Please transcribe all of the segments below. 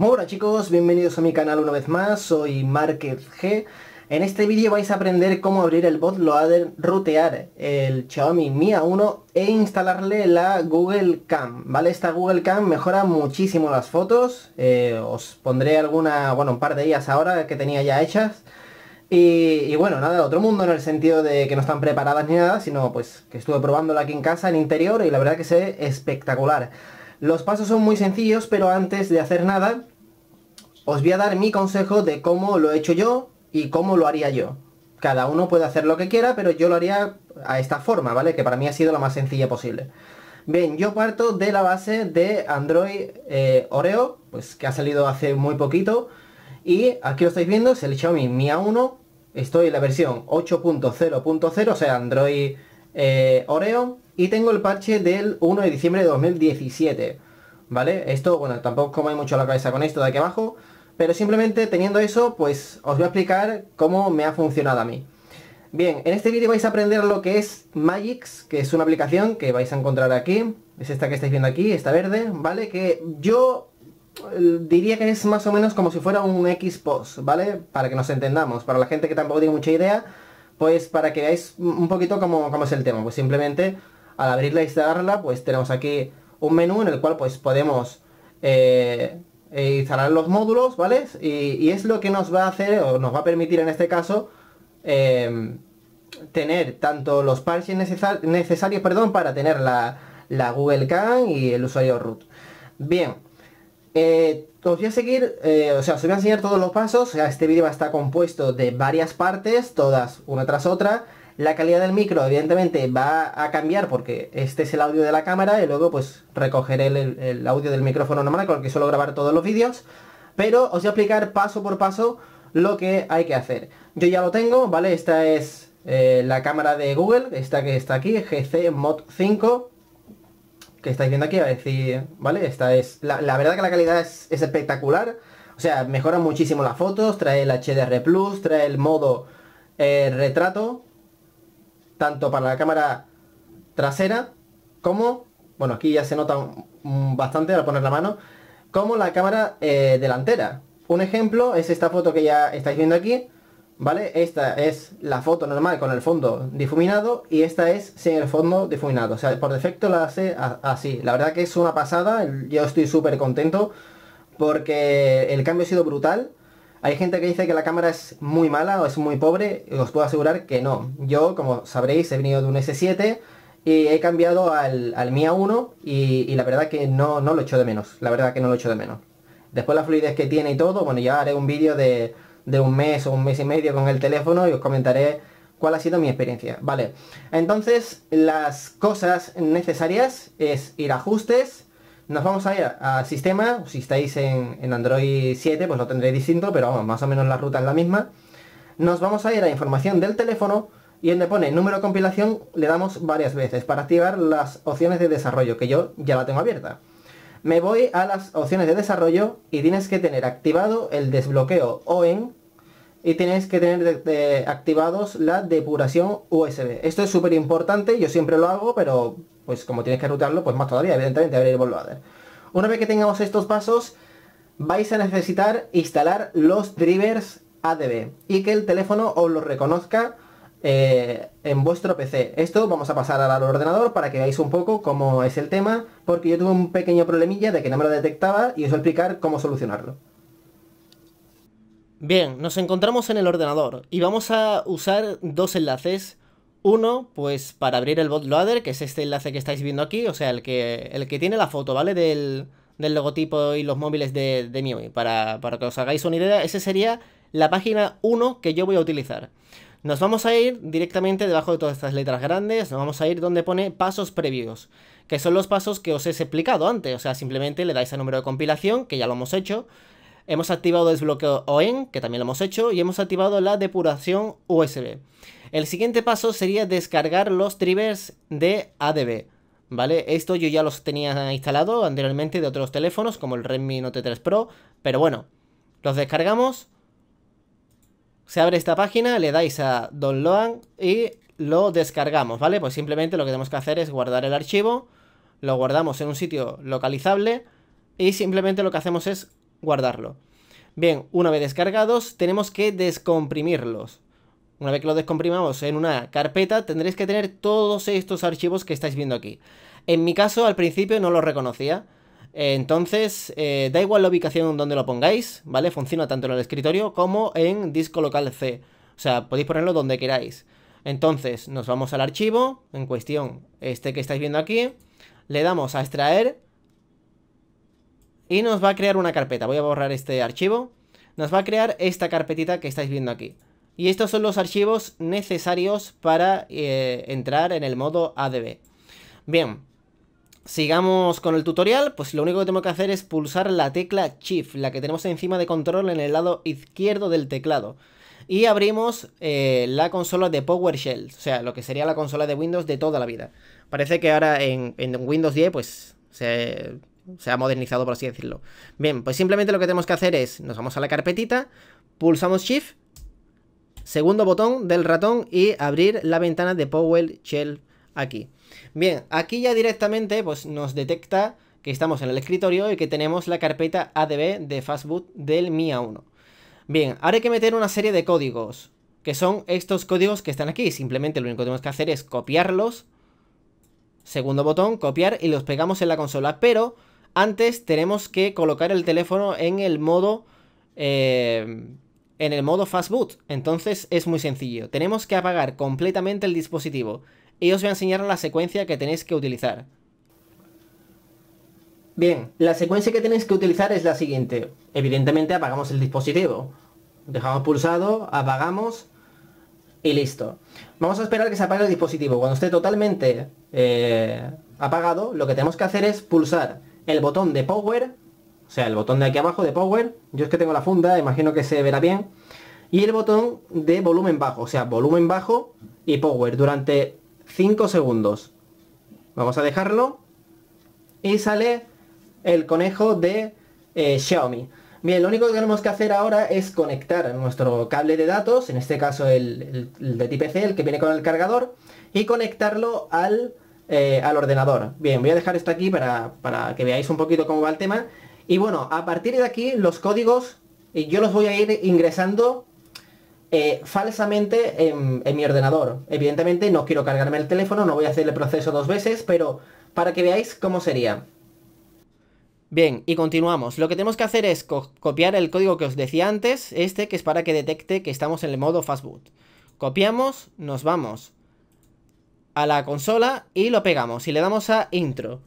Hola chicos, bienvenidos a mi canal una vez más, soy Market G. En este vídeo vais a aprender cómo abrir el bot loader, rutear el Xiaomi Mi A1 e instalarle la Google Cam, ¿vale? Esta Google Cam mejora muchísimo las fotos, eh, os pondré alguna, bueno, un par de ellas ahora que tenía ya hechas. Y, bueno, nada de otro mundo en el sentido de que no están preparadas ni nada, sino pues que estuve probándola aquí en casa, en interior, y la verdad que se espectacular. Los pasos son muy sencillos, pero antes de hacer nada, os voy a dar mi consejo de cómo lo he hecho yo y cómo lo haría yo. Cada uno puede hacer lo que quiera, pero yo lo haría a esta forma, ¿vale? Que para mí ha sido la más sencilla posible. Bien, yo parto de la base de Android eh, Oreo, pues que ha salido hace muy poquito. Y aquí lo estáis viendo, se el Xiaomi Mi A1. Estoy en la versión 8.0.0, o sea, Android eh, Oreo. Y tengo el parche del 1 de diciembre de 2017. ¿Vale? Esto, bueno, tampoco me hay mucho la cabeza con esto de aquí abajo. Pero simplemente teniendo eso, pues os voy a explicar cómo me ha funcionado a mí. Bien, en este vídeo vais a aprender lo que es Magix, que es una aplicación que vais a encontrar aquí. Es esta que estáis viendo aquí, esta verde, ¿vale? Que yo eh, diría que es más o menos como si fuera un Xbox, ¿vale? Para que nos entendamos, para la gente que tampoco tiene mucha idea, pues para que veáis un poquito cómo, es el tema. Pues simplemente al abrirla y e instalarla, pues tenemos aquí un menú en el cual pues podemos eh, e instalar los módulos, ¿vale? Y, es lo que nos va a hacer, o nos va a permitir en este caso, em, tener tanto los parches necesarios perdón, para tener la, Google CAN y el usuario root. Bien, eh, os voy a seguir, eh, o sea, os voy a enseñar todos los pasos, o este vídeo está compuesto de varias partes, todas una tras otra, la calidad del micro evidentemente va a cambiar porque este es el audio de la cámara y luego pues recogeré el, audio del micrófono normal con el que suelo grabar todos los vídeos. Pero os voy a explicar paso por paso lo que hay que hacer. Yo ya lo tengo, ¿vale? Esta es eh, la cámara de Google, esta que está aquí, GC Mod 5 que estáis viendo aquí, a decir, ¿vale? Esta es. La, verdad que la calidad es, espectacular. O sea, mejora muchísimo las fotos, trae el HDR Plus, trae el modo eh, retrato, tanto para la cámara trasera como, bueno, aquí ya se nota bastante al poner la mano, como la cámara eh, delantera. Un ejemplo es esta foto que ya estáis viendo aquí, ¿vale? Esta es la foto normal con el fondo difuminado y esta es sin el fondo difuminado. O sea, por defecto la hace así. La verdad que es una pasada, yo estoy súper contento porque el cambio ha sido brutal hay gente que dice que la cámara es muy mala o es muy pobre, os puedo asegurar que no. Yo, como sabréis, he venido de un S7 y he cambiado al, al Mia 1 y, la verdad que no, no lo echo de menos, la verdad que no lo echo de menos. Después la fluidez que tiene y todo, bueno, ya haré un vídeo de, de un mes o un mes y medio con el teléfono y os comentaré cuál ha sido mi experiencia. Vale, entonces las cosas necesarias es ir a ajustes, nos vamos a ir al sistema, si estáis en, Android 7 pues lo tendréis distinto, pero vamos, más o menos la ruta es la misma. Nos vamos a ir a información del teléfono y donde pone número de compilación le damos varias veces para activar las opciones de desarrollo, que yo ya la tengo abierta. Me voy a las opciones de desarrollo y tienes que tener activado el desbloqueo OEN y tienes que tener activados la depuración USB. Esto es súper importante, yo siempre lo hago, pero pues como tienes que rutearlo, pues más todavía, evidentemente a bootloader. Una vez que tengamos estos pasos, vais a necesitar instalar los drivers ADB y que el teléfono os lo reconozca eh, en vuestro PC. Esto vamos a pasar al ordenador para que veáis un poco cómo es el tema, porque yo tuve un pequeño problemilla de que no me lo detectaba y os voy a explicar cómo solucionarlo. Bien, nos encontramos en el ordenador y vamos a usar dos enlaces. Uno, pues para abrir el botloader, que es este enlace que estáis viendo aquí, o sea, el que, el que tiene la foto, ¿vale? Del, logotipo y los móviles de, de MIUI. Para, para que os hagáis una idea, ese sería la página 1 que yo voy a utilizar. Nos vamos a ir directamente debajo de todas estas letras grandes, nos vamos a ir donde pone pasos previos, que son los pasos que os he explicado antes, o sea, simplemente le dais el número de compilación, que ya lo hemos hecho, hemos activado desbloqueo OEN, que también lo hemos hecho, y hemos activado la depuración USB. El siguiente paso sería descargar los drivers de ADB. ¿Vale? Esto yo ya los tenía instalado anteriormente de otros teléfonos, como el Redmi Note 3 Pro. Pero bueno, los descargamos. Se abre esta página, le dais a download y lo descargamos, ¿vale? Pues simplemente lo que tenemos que hacer es guardar el archivo, lo guardamos en un sitio localizable y simplemente lo que hacemos es guardarlo. Bien, una vez descargados, tenemos que descomprimirlos. Una vez que lo descomprimamos en una carpeta, tendréis que tener todos estos archivos que estáis viendo aquí. En mi caso, al principio no lo reconocía. Entonces, eh, da igual la ubicación donde lo pongáis, ¿vale? Funciona tanto en el escritorio como en disco local C. O sea, podéis ponerlo donde queráis. Entonces, nos vamos al archivo en cuestión, este que estáis viendo aquí. Le damos a extraer. Y nos va a crear una carpeta. Voy a borrar este archivo. Nos va a crear esta carpetita que estáis viendo aquí. Y estos son los archivos necesarios para eh, entrar en el modo ADB. Bien, sigamos con el tutorial. Pues lo único que tengo que hacer es pulsar la tecla Shift, la que tenemos encima de control en el lado izquierdo del teclado. Y abrimos eh, la consola de PowerShell, o sea, lo que sería la consola de Windows de toda la vida. Parece que ahora en, Windows 10 pues se, se ha modernizado, por así decirlo. Bien, pues simplemente lo que tenemos que hacer es, nos vamos a la carpetita, pulsamos Shift segundo botón del ratón y abrir la ventana de Powell Shell aquí. Bien, aquí ya directamente pues, nos detecta que estamos en el escritorio y que tenemos la carpeta ADB de Fastboot del MIA 1. Bien, ahora hay que meter una serie de códigos, que son estos códigos que están aquí. Simplemente lo único que tenemos que hacer es copiarlos. Segundo botón, copiar y los pegamos en la consola. Pero antes tenemos que colocar el teléfono en el modo... Eh, en el modo fastboot. Entonces es muy sencillo. Tenemos que apagar completamente el dispositivo. Y os voy a enseñar la secuencia que tenéis que utilizar. Bien, la secuencia que tenéis que utilizar es la siguiente. Evidentemente apagamos el dispositivo. Dejamos pulsado, apagamos y listo. Vamos a esperar que se apague el dispositivo. Cuando esté totalmente eh, apagado, lo que tenemos que hacer es pulsar el botón de power o sea, el botón de aquí abajo de power, yo es que tengo la funda, imagino que se verá bien. Y el botón de volumen bajo, o sea, volumen bajo y power durante 5 segundos. Vamos a dejarlo. Y sale el conejo de eh, Xiaomi. Bien, lo único que tenemos que hacer ahora es conectar nuestro cable de datos, en este caso el, de tipo C, el que viene con el cargador, y conectarlo al, eh, al ordenador. Bien, voy a dejar esto aquí para, para que veáis un poquito cómo va el tema. Y bueno, a partir de aquí los códigos yo los voy a ir ingresando eh, falsamente en, mi ordenador. Evidentemente no quiero cargarme el teléfono, no voy a hacer el proceso dos veces, pero para que veáis cómo sería. Bien, y continuamos. Lo que tenemos que hacer es copiar el código que os decía antes, este que es para que detecte que estamos en el modo fastboot. Copiamos, nos vamos a la consola y lo pegamos y le damos a intro.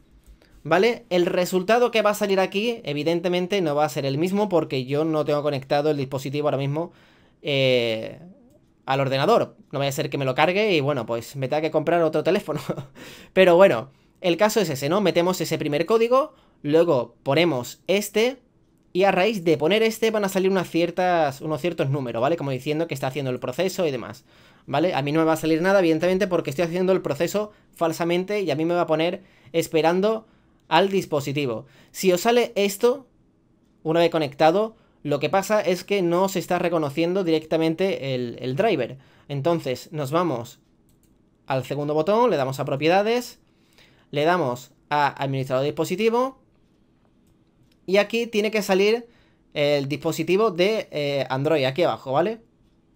¿vale? El resultado que va a salir aquí, evidentemente, no va a ser el mismo porque yo no tengo conectado el dispositivo ahora mismo eh, al ordenador. No vaya a ser que me lo cargue y bueno, pues me tenga que comprar otro teléfono. Pero bueno, el caso es ese, ¿no? Metemos ese primer código, luego ponemos este y a raíz de poner este van a salir unas unos ciertos números, ¿vale? Como diciendo que está haciendo el proceso y demás, ¿vale? A mí no me va a salir nada, evidentemente, porque estoy haciendo el proceso falsamente y a mí me va a poner esperando al dispositivo. Si os sale esto, una vez conectado, lo que pasa es que no se está reconociendo directamente el, driver. Entonces nos vamos al segundo botón, le damos a propiedades, le damos a administrador dispositivo y aquí tiene que salir el dispositivo de eh, Android, aquí abajo, ¿vale?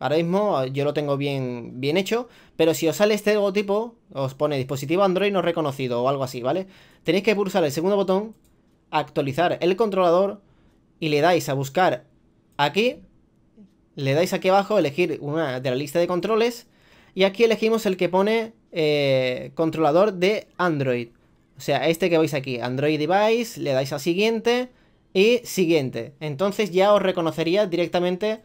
Ahora mismo ah, yo lo tengo bien, bien hecho, pero si os sale este logotipo, os pone dispositivo Android no reconocido o algo así, ¿vale? Tenéis que pulsar el segundo botón, actualizar el controlador y le dais a buscar aquí, le dais aquí abajo, elegir una de la lista de controles y aquí elegimos el que pone eh, controlador de Android. O sea, este que veis aquí, Android Device, le dais a siguiente y siguiente. Entonces ya os reconocería directamente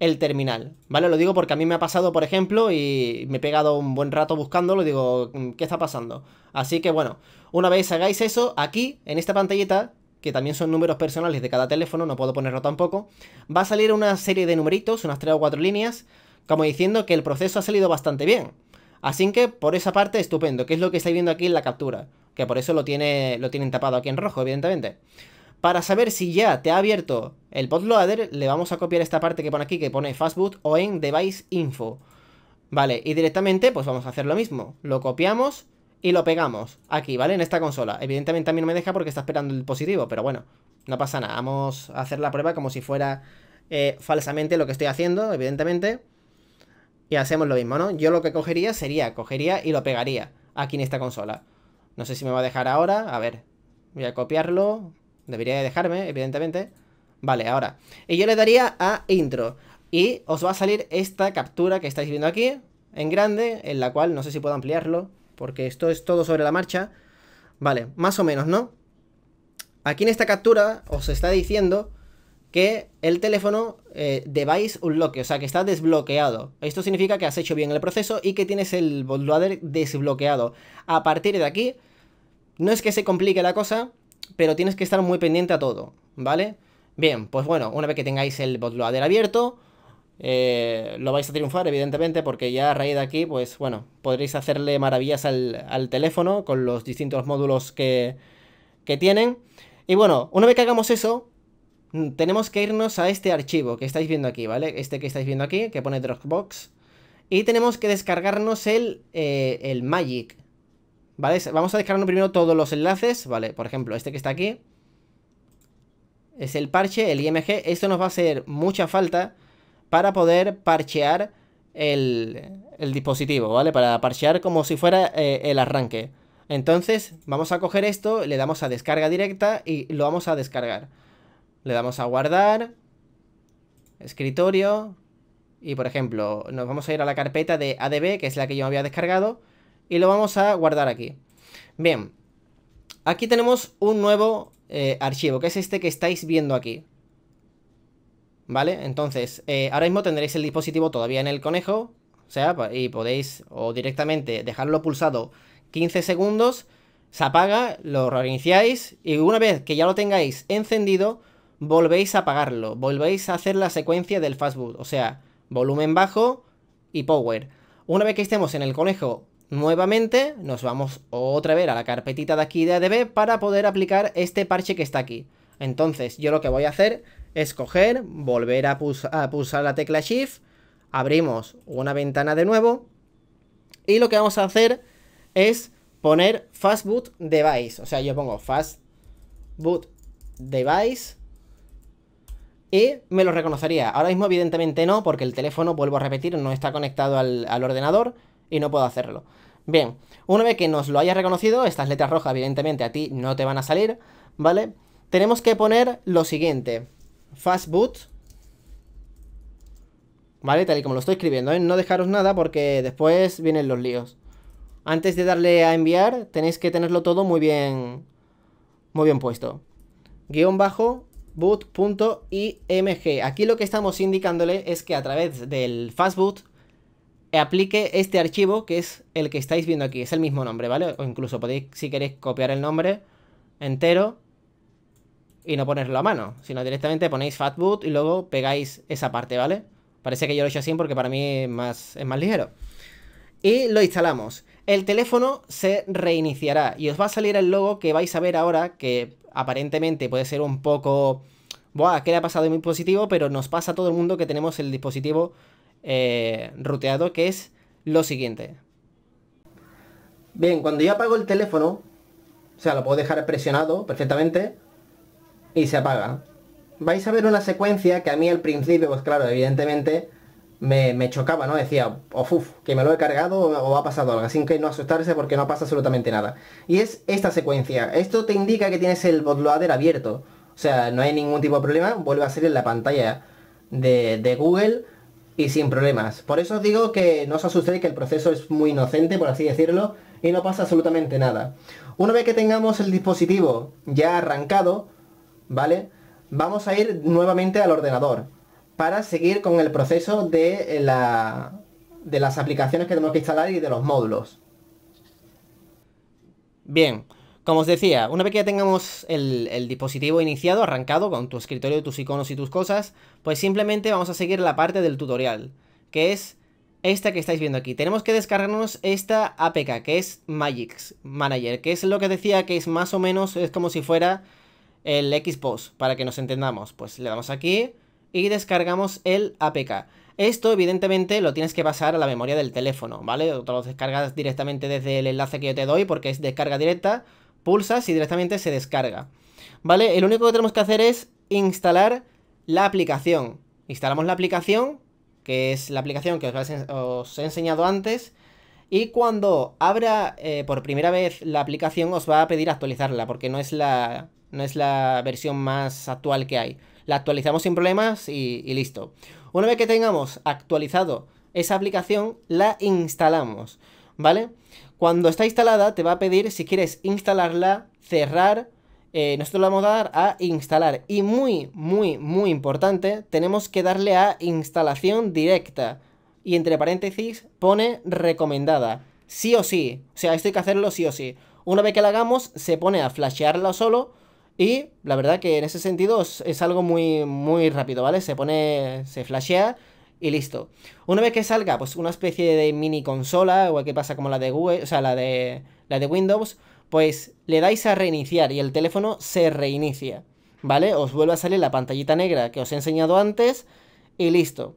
el terminal, ¿vale? Lo digo porque a mí me ha pasado, por ejemplo, y me he pegado un buen rato buscándolo, digo, mm, ¿qué está pasando? Así que bueno, una vez hagáis eso, aquí, en esta pantallita, que también son números personales de cada teléfono, no puedo ponerlo tampoco, va a salir una serie de numeritos, unas 3 o 4 líneas, como diciendo que el proceso ha salido bastante bien. Así que por esa parte estupendo, que es lo que estáis viendo aquí en la captura, que por eso lo, tiene, lo tienen tapado aquí en rojo, evidentemente. Para saber si ya te ha abierto el Podloader, le vamos a copiar esta parte que pone aquí, que pone fastboot o en device info. Vale, y directamente pues vamos a hacer lo mismo. Lo copiamos y lo pegamos aquí, ¿vale? En esta consola. Evidentemente también no me deja porque está esperando el positivo, pero bueno, no pasa nada. Vamos a hacer la prueba como si fuera eh, falsamente lo que estoy haciendo, evidentemente. Y hacemos lo mismo, ¿no? Yo lo que cogería sería, cogería y lo pegaría aquí en esta consola. No sé si me va a dejar ahora, a ver. Voy a copiarlo, Debería dejarme, evidentemente. Vale, ahora. Y yo le daría a intro. Y os va a salir esta captura que estáis viendo aquí, en grande, en la cual no sé si puedo ampliarlo, porque esto es todo sobre la marcha. Vale, más o menos, ¿no? Aquí en esta captura os está diciendo que el teléfono eh, debáis un bloque o sea que está desbloqueado. Esto significa que has hecho bien el proceso y que tienes el bootloader desbloqueado. A partir de aquí, no es que se complique la cosa, pero tienes que estar muy pendiente a todo, ¿vale? Bien, pues bueno, una vez que tengáis el botloader abierto, eh, lo vais a triunfar, evidentemente, porque ya a raíz de aquí, pues bueno, podréis hacerle maravillas al, teléfono con los distintos módulos que, que tienen. Y bueno, una vez que hagamos eso, mm, tenemos que irnos a este archivo que estáis viendo aquí, ¿vale? Este que estáis viendo aquí, que pone Dropbox. Y tenemos que descargarnos el, eh, el Magic, Vamos a descargar primero todos los enlaces, ¿vale? Por ejemplo, este que está aquí. Es el parche, el IMG. Esto nos va a hacer mucha falta para poder parchear el, dispositivo, ¿vale? Para parchear como si fuera eh, el arranque. Entonces, vamos a coger esto, le damos a descarga directa y lo vamos a descargar. Le damos a guardar, escritorio, y por ejemplo, nos vamos a ir a la carpeta de ADB, que es la que yo había descargado, y lo vamos a guardar aquí. Bien, aquí tenemos un nuevo eh, archivo, que es este que estáis viendo aquí. ¿Vale? Entonces, eh, ahora mismo tendréis el dispositivo todavía en el conejo, o sea, y podéis o directamente dejarlo pulsado 15 segundos, se apaga, lo reiniciáis y una vez que ya lo tengáis encendido, volvéis a apagarlo, volvéis a hacer la secuencia del fastboot, o sea, volumen bajo y power. Una vez que estemos en el conejo Nuevamente nos vamos otra vez a la carpetita de aquí de ADB para poder aplicar este parche que está aquí. Entonces yo lo que voy a hacer es coger, volver a, pulsar, la tecla Shift, abrimos una ventana de nuevo y lo que vamos a hacer es poner Fastboot Device. O sea, yo pongo Fastboot Device y me lo reconocería. Ahora mismo evidentemente no porque el teléfono, vuelvo a repetir, no está conectado al, al ordenador y no puedo hacerlo. Bien, una vez que nos lo hayas reconocido, estas letras rojas evidentemente a ti no te van a salir, ¿vale? Tenemos que poner lo siguiente, fastboot, ¿vale? Tal y como lo estoy escribiendo, ¿eh? No dejaros nada porque después vienen los líos. Antes de darle a enviar, tenéis que tenerlo todo muy bien, muy bien puesto. Guión bajo, boot.img. Aquí lo que estamos indicándole es que a través del fastboot aplique este archivo que es el que estáis viendo aquí, es el mismo nombre, ¿vale? O incluso podéis, si queréis, copiar el nombre entero y no ponerlo a mano, sino directamente ponéis fatboot y luego pegáis esa parte, ¿vale? Parece que yo lo he hecho así porque para mí es más, es más ligero. Y lo instalamos. El teléfono se reiniciará y os va a salir el logo que vais a ver ahora, que aparentemente puede ser un poco... Buah, ¿qué le ha pasado muy positivo? Pero nos pasa a todo el mundo que tenemos el dispositivo eh, ruteado, que es lo siguiente. Bien, cuando yo apago el teléfono, o sea, lo puedo dejar presionado perfectamente y se apaga. Vais a ver una secuencia que a mí al principio, pues claro, evidentemente me, chocaba, ¿no? Decía, uf, que me lo he cargado o, ha pasado algo, así que no asustarse porque no pasa absolutamente nada. Y es esta secuencia. Esto te indica que tienes el bootloader abierto. O sea, no hay ningún tipo de problema, vuelve a salir en la pantalla de Google y sin problemas. Por eso os digo que no os asustéis que el proceso es muy inocente, por así decirlo, y no pasa absolutamente nada. Una vez que tengamos el dispositivo ya arrancado, ¿vale? Vamos a ir nuevamente al ordenador para seguir con el proceso de, eh, la, de las aplicaciones que tenemos que instalar y de los módulos. Bien, como os decía, una vez que ya tengamos el, dispositivo iniciado, arrancado, con tu escritorio, tus iconos y tus cosas, pues simplemente vamos a seguir la parte del tutorial, que es esta que estáis viendo aquí. Tenemos que descargarnos esta APK, que es Magix Manager, que es lo que decía que es más o menos, es como si fuera el Xbox, para que nos entendamos. Pues le damos aquí y descargamos el APK. Esto, evidentemente, lo tienes que pasar a la memoria del teléfono, ¿vale? O te lo descargas directamente desde el enlace que yo te doy, porque es descarga directa, pulsas y directamente se descarga. ¿Vale? El único que tenemos que hacer es instalar la aplicación. Instalamos la aplicación, que es la aplicación que os, he enseñado antes. Y cuando abra eh, por primera vez la aplicación os va a pedir actualizarla, porque no es la, no es la versión más actual que hay. La actualizamos sin problemas y listo. Una vez que tengamos actualizado esa aplicación, la instalamos, ¿vale? Cuando está instalada, te va a pedir si quieres instalarla, cerrar. Eh, nosotros le vamos a dar a instalar. Y muy, muy, muy importante, tenemos que darle a instalación directa. Y entre paréntesis pone recomendada. Sí o sí. O sea, esto hay que hacerlo sí o sí. Una vez que la hagamos, se pone a flashearla solo. Y la verdad que en ese sentido es, es algo muy, muy rápido, ¿vale? Se pone, se flashea y listo. Una vez que salga, pues una especie de mini consola, igual que pasa como la de Google, o sea, la de, la de Windows, pues le dais a reiniciar y el teléfono se reinicia, ¿vale? Os vuelve a salir la pantallita negra que os he enseñado antes y listo.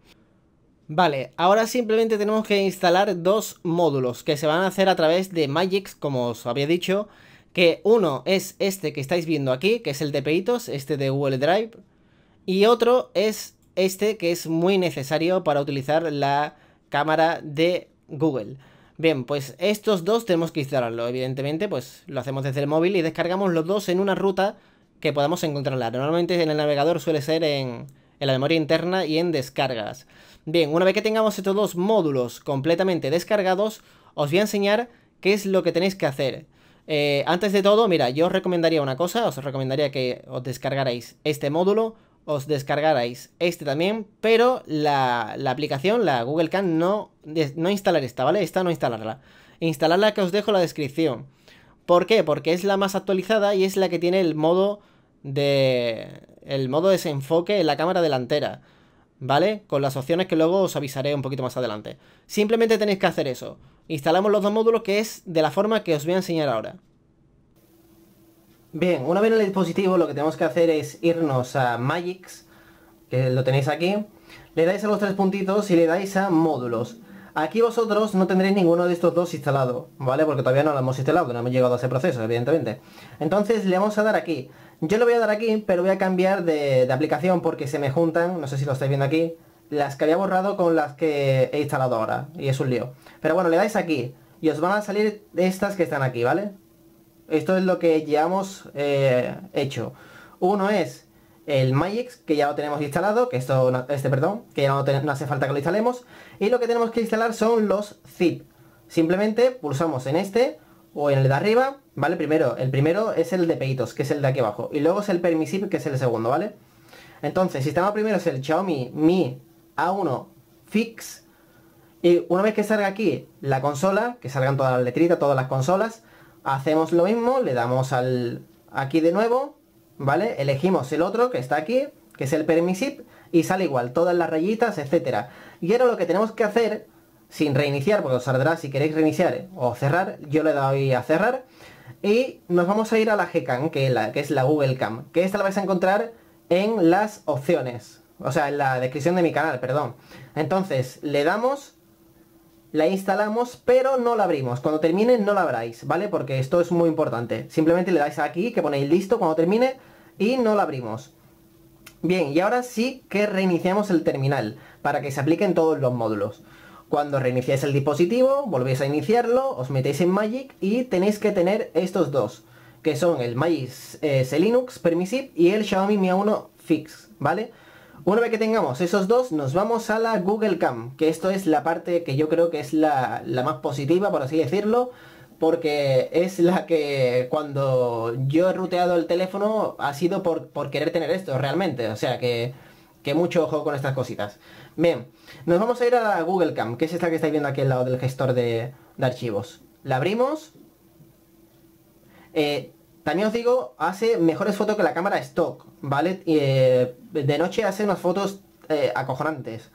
Vale, ahora simplemente tenemos que instalar dos módulos que se van a hacer a través de Magix, como os había dicho, que uno es este que estáis viendo aquí, que es el de Peitos, este de Google Drive, y otro es este que es muy necesario para utilizar la cámara de Google. Bien, pues estos dos tenemos que instalarlo, evidentemente, pues lo hacemos desde el móvil y descargamos los dos en una ruta que podamos encontrarla. Normalmente en el navegador suele ser en, la memoria interna y en descargas. Bien, una vez que tengamos estos dos módulos completamente descargados, os voy a enseñar qué es lo que tenéis que hacer. Eh, antes de todo, mira, yo os recomendaría una cosa, os recomendaría que os descargarais este módulo os descargaráis este también, pero la, aplicación, la Google Can, no, no instalar esta, ¿vale? Esta no instalarla. Instalarla que os dejo en la descripción. ¿Por qué? Porque es la más actualizada y es la que tiene el modo de... el modo desenfoque en la cámara delantera, ¿vale? Con las opciones que luego os avisaré un poquito más adelante. Simplemente tenéis que hacer eso. Instalamos los dos módulos que es de la forma que os voy a enseñar ahora. Bien, una vez en el dispositivo lo que tenemos que hacer es irnos a Magix, que lo tenéis aquí, le dais a los tres puntitos y le dais a módulos. Aquí vosotros no tendréis ninguno de estos dos instalado, ¿vale? Porque todavía no lo hemos instalado, no hemos llegado a ese proceso, evidentemente. Entonces le vamos a dar aquí. Yo lo voy a dar aquí, pero voy a cambiar de, de aplicación porque se me juntan, no sé si lo estáis viendo aquí, las que había borrado con las que he instalado ahora. Y es un lío. Pero bueno, le dais aquí y os van a salir estas que están aquí, ¿vale? Esto es lo que ya hemos eh, hecho. Uno es el Magix, que ya lo tenemos instalado, que esto, este perdón, que ya no, hace falta que lo instalemos. Y lo que tenemos que instalar son los zip. Simplemente pulsamos en este o en el de arriba, ¿vale? Primero, el primero es el de peitos, que es el de aquí abajo. Y luego es el Permisip que es el segundo, ¿vale? Entonces, sistema primero es el Xiaomi Mi A1 Fix. Y una vez que salga aquí la consola, que salgan todas las letritas, todas las consolas, hacemos lo mismo, le damos al aquí de nuevo, ¿vale? Elegimos el otro que está aquí, que es el permisip, y sale igual, todas las rayitas, etcétera. Y ahora lo que tenemos que hacer, sin reiniciar, porque os saldrá si queréis reiniciar o cerrar, yo le doy a cerrar, y nos vamos a ir a la GCAM, que es la, que es la Google Cam, que esta la vais a encontrar en las opciones, o sea, en la descripción de mi canal, perdón. Entonces, le damos la instalamos, pero no la abrimos. Cuando termine no la abráis, ¿vale? Porque esto es muy importante. Simplemente le dais aquí, que ponéis listo cuando termine, y no la abrimos. Bien, y ahora sí que reiniciamos el terminal, para que se apliquen todos los módulos. Cuando reiniciáis el dispositivo, volvéis a iniciarlo, os metéis en Magic y tenéis que tener estos dos, que son el Magic eh, Linux Permissive y el Xiaomi Mi A1 Fix, ¿vale? vale una vez que tengamos esos dos, nos vamos a la Google Cam, que esto es la parte que yo creo que es la, más positiva, por así decirlo, porque es la que cuando yo he ruteado el teléfono ha sido por, por querer tener esto realmente, o sea que, mucho ojo con estas cositas. Bien, nos vamos a ir a la Google Cam, que es esta que estáis viendo aquí al lado del gestor de, de archivos. La abrimos. Eh, también os digo, hace mejores fotos que la cámara stock, ¿vale? Eh, de noche hace unas fotos eh, acojonantes.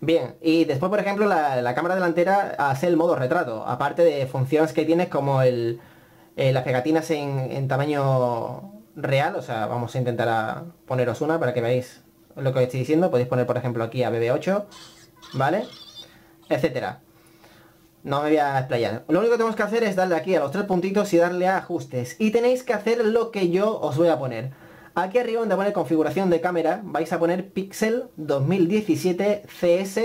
Bien, y después, por ejemplo, la, cámara delantera hace el modo retrato, aparte de funciones que tiene como el, eh, las pegatinas en, tamaño real, o sea, vamos a intentar poneros una para que veáis lo que os estoy diciendo, podéis poner, por ejemplo, aquí a BB8, ¿vale? Etcétera. No me voy a explayar. Lo único que tenemos que hacer es darle aquí a los tres puntitos y darle a ajustes. Y tenéis que hacer lo que yo os voy a poner. Aquí arriba donde pone configuración de cámara vais a poner Pixel 2017 CS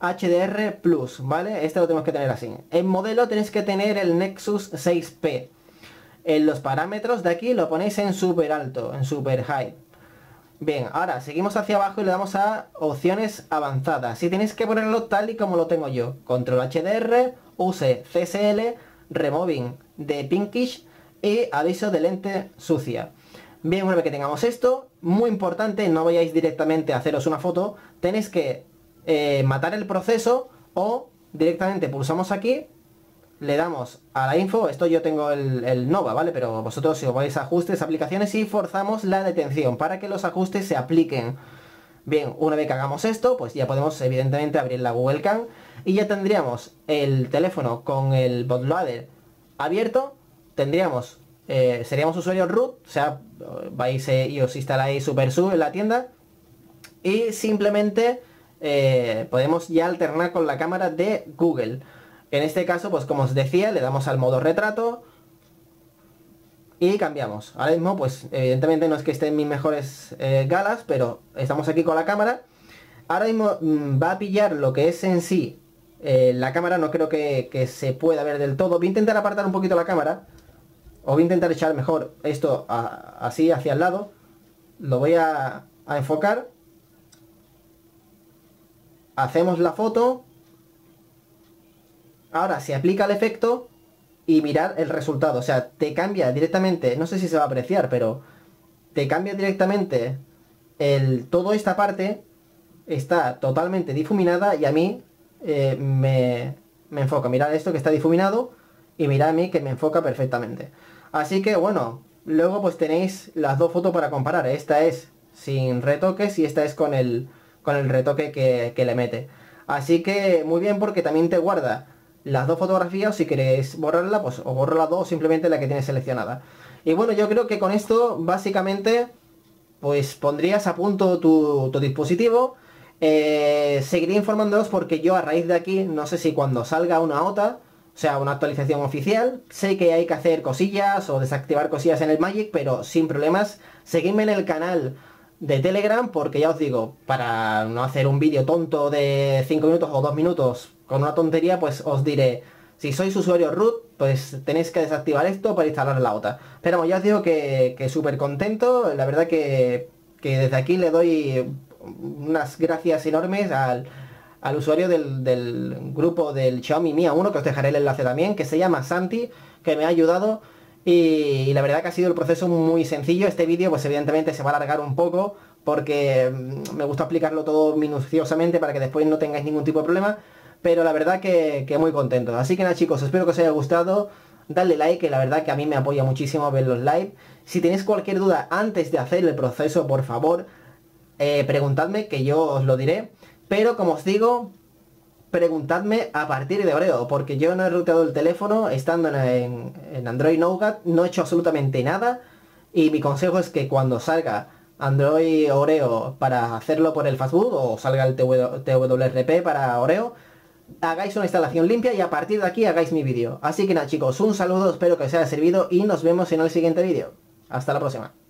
HDR Plus, ¿vale? Este lo tenemos que tener así. En modelo tenéis que tener el Nexus 6P. En los parámetros de aquí lo ponéis en super alto, en super high. Bien, ahora seguimos hacia abajo y le damos a opciones avanzadas. Si tenéis que ponerlo tal y como lo tengo yo. Control HDR, use CSL, removing de pinkish y aviso de lente sucia. Bien, una vez que tengamos esto, muy importante, no vayáis directamente a haceros una foto, tenéis que eh, matar el proceso o directamente pulsamos aquí le damos a la info, esto yo tengo el, Nova, ¿vale? Pero vosotros si os vais a ajustes, aplicaciones y forzamos la detención para que los ajustes se apliquen. Bien, una vez que hagamos esto, pues ya podemos evidentemente abrir la Google Cam y ya tendríamos el teléfono con el bootloader abierto, tendríamos, eh, seríamos usuario root, o sea, vais eh, y os instaláis SuperSub en la tienda y simplemente eh, podemos ya alternar con la cámara de Google. En este caso, pues como os decía, le damos al modo retrato y cambiamos. Ahora mismo, pues evidentemente no es que esté en mis mejores eh, galas, pero estamos aquí con la cámara. Ahora mismo mm, va a pillar lo que es en sí eh, la cámara, no creo que, se pueda ver del todo. Voy a intentar apartar un poquito la cámara, o voy a intentar echar mejor esto así hacia el lado. Lo voy a enfocar. Hacemos la foto Ahora se aplica el efecto y mirar el resultado. O sea, te cambia directamente, no sé si se va a apreciar, pero te cambia directamente el, toda esta parte está totalmente difuminada y a mí eh, me, enfoca. Mirad esto que está difuminado y mirad a mí que me enfoca perfectamente. Así que bueno, luego pues tenéis las dos fotos para comparar. Esta es sin retoques y esta es con el, con el retoque que le mete. Así que muy bien porque también te guarda las dos fotografías o si queréis borrarla, pues o borro las dos o simplemente la que tiene seleccionada. Y bueno, yo creo que con esto básicamente pues pondrías a punto tu, dispositivo. Eh, seguiré informándoos porque yo a raíz de aquí, no sé si cuando salga una OTA, o sea, una actualización oficial, sé que hay que hacer cosillas o desactivar cosillas en el Magic, pero sin problemas, seguidme en el canal de Telegram, porque ya os digo, para no hacer un vídeo tonto de 5 minutos o 2 minutos con una tontería, pues os diré, si sois usuario root, pues tenéis que desactivar esto para instalar la otra. Pero bueno, ya os digo que, súper contento, la verdad que, desde aquí le doy unas gracias enormes al, usuario del, del, grupo del Xiaomi Mi 1 que os dejaré el enlace también, que se llama Santi, que me ha ayudado y, la verdad que ha sido el proceso muy sencillo. Este vídeo pues evidentemente se va a alargar un poco porque mm, me gusta explicarlo todo minuciosamente para que después no tengáis ningún tipo de problema. Pero la verdad que, muy contento. Así que nada chicos, espero que os haya gustado. Dadle like, que la verdad que a mí me apoya muchísimo ver los likes Si tenéis cualquier duda antes de hacer el proceso, por favor, eh, preguntadme que yo os lo diré. Pero como os digo, preguntadme a partir de Oreo, porque yo no he ruteado el teléfono, estando en, Android Nougat, no he hecho absolutamente nada, y mi consejo es que cuando salga Android Oreo para hacerlo por el fastboot o salga el TWRP para Oreo, hagáis una instalación limpia y a partir de aquí hagáis mi vídeo. Así que nada chicos, un saludo, espero que os haya servido y nos vemos en el siguiente vídeo. Hasta la próxima.